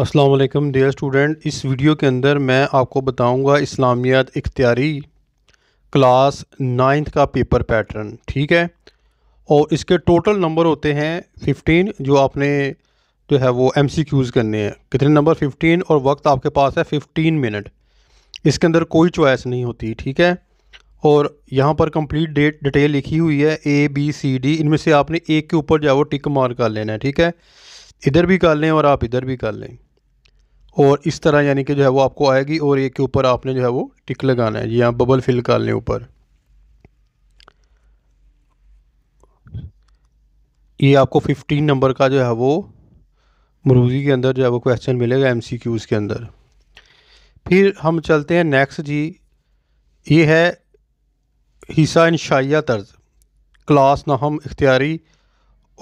अस्सलाम वालेकुम dear student इस वीडियो के अंदर मैं आपको बताऊंगा इस्लामियत इख्तियारी क्लास नाइन्थ का पेपर पैटर्न ठीक है और इसके टोटल नंबर होते हैं फिफ्टीन जो आपने जो है वो एम सी क्यूज़ करने हैं कितने नंबर फिफ्टीन और वक्त आपके पास है फिफ्टीन मिनट इसके अंदर कोई चॉइस नहीं होती ठीक है और यहाँ पर कंप्लीट डेट डिटेल लिखी हुई है ए बी सी डी इनमें से आपने एक के ऊपर जो है वो टिक मार कर लेना है ठीक है इधर भी कर लें और आप इधर भी कर लें और इस तरह यानी कि जो है वो आपको आएगी और ये के ऊपर आपने जो है वो टिक लगाना है जी हाँ बबल फिल कर लें ऊपर ये आपको 15 नंबर का जो है वो मरूजी के अंदर जो है वो क्वेश्चन मिलेगा एम सी क्यूज़ के अंदर फिर हम चलते हैं नेक्स्ट जी ये है हिस्सा इंशाइया तर्ज क्लास नाहम हम इख्तियारी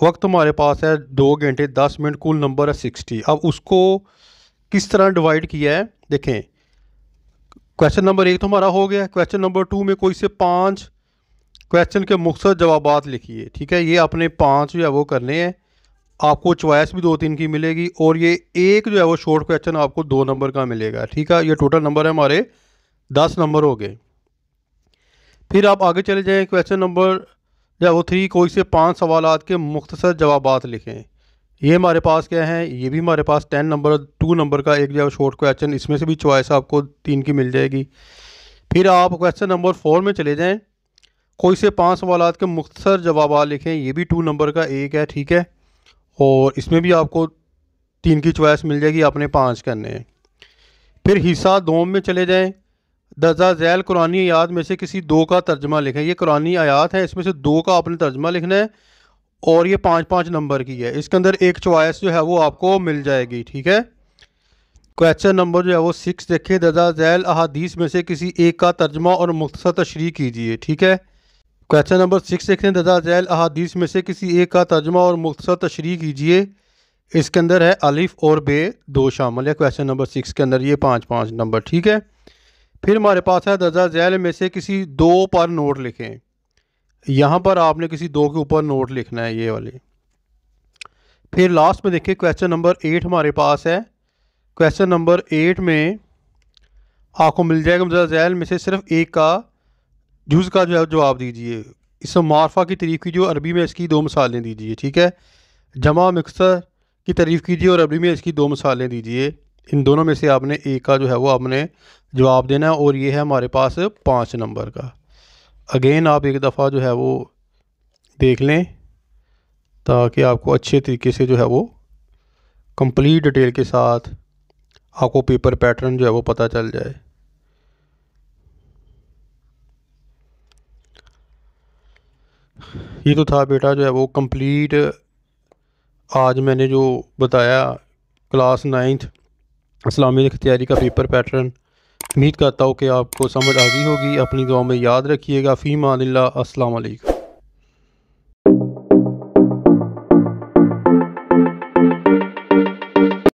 वक्त हमारे पास है दो घंटे दस मिनट कुल नंबर है सिक्सटी अब उसको किस तरह डिवाइड किया है देखें क्वेश्चन नंबर एक तो हमारा हो गया क्वेश्चन नंबर टू में कोई से पाँच क्वेश्चन के मुख्तर जवाब लिखिए ठीक है ये आपने पाँच जो है वो करने हैं आपको चॉइस भी दो तीन की मिलेगी और ये एक जो है वो शॉर्ट क्वेश्चन आपको दो नंबर का मिलेगा ठीक है ये टोटल नंबर है हमारे दस नंबर हो गए फिर आप आगे चले जाएँ क्वेश्चन नंबर जो है वो थ्री कोई से पाँच सवाल के मुख्तर जवाब लिखें ये हमारे पास क्या है ये भी हमारे पास टेन नंबर टू नंबर का एक जो है शॉर्ट क्वेश्चन इसमें से भी चॉइस आपको तीन की मिल जाएगी फिर आप क्वेश्चन नंबर फोर में चले जाएँ कोई से पाँच सवाल के मुख्तर जवाब लिखें ये भी टू नंबर का एक है ठीक है और इसमें भी आपको तीन की चॉइस मिल जाएगी आपने पाँच करने हैं फिर हिस्सा दोम में चले जाएँ दर्जा ज़ैल कुरानी आयात में से किसी दो का तर्जमा लिखें ये कुरानी आयात है इसमें से दो का आपने तर्जमा लिखना है और ये पाँच पाँच नंबर की है इसके अंदर एक चॉइस जो है वो आपको मिल जाएगी ठीक है क्वेश्चन नंबर जो है वो सिक्स देखिए दजा जैल अहादीस में से किसी एक का तर्जमा और मुख्तर तशरी कीजिए ठीक है क्वेश्चन नंबर सिक्स देखें दादा दजा जैल अहादीस में से किसी एक का तर्जमा और मुख्तर तशरी कीजिए इसके अंदर है अलिफ और बे दो शामिल है क्वेश्चन नंबर सिक्स के अंदर ये पाँच पाँच नंबर ठीक है फिर हमारे पास है दर्जा जैल में से किसी दो पर नोट लिखें यहाँ पर आपने किसी दो के ऊपर नोट लिखना है ये वाली फिर लास्ट में देखिए क्वेश्चन नंबर एट हमारे पास है क्वेश्चन नंबर एट में आपको मिल जाएगा मुजा जैल में से सिर्फ एक का जूस का जो जवाब दीजिए इस मारफा की तरीफ़ कीजिए और अरबी में इसकी दो मिसालें दीजिए ठीक है जमा मिक्सर की तारीफ़ कीजिए और अरबी में इसकी दो मिसालें दीजिए इन दोनों में से आपने एक का जो है वो आपने जवाब देना है और ये है हमारे पास पाँच नंबर का अगेन आप एक दफ़ा जो है वो देख लें ताकि आपको अच्छे तरीके से जो है वो कंप्लीट डिटेल के साथ आपको पेपर पैटर्न जो है वो पता चल जाए ये तो था बेटा जो है वो कंप्लीट आज मैंने जो बताया क्लास नाइन्थ इस्लामी तैयारी का पेपर पैटर्न उम्मीद करता हूँ कि आपको समझ आ गई होगी अपनी दुआ में याद रखिएगा फ़ीमा अनिल्ला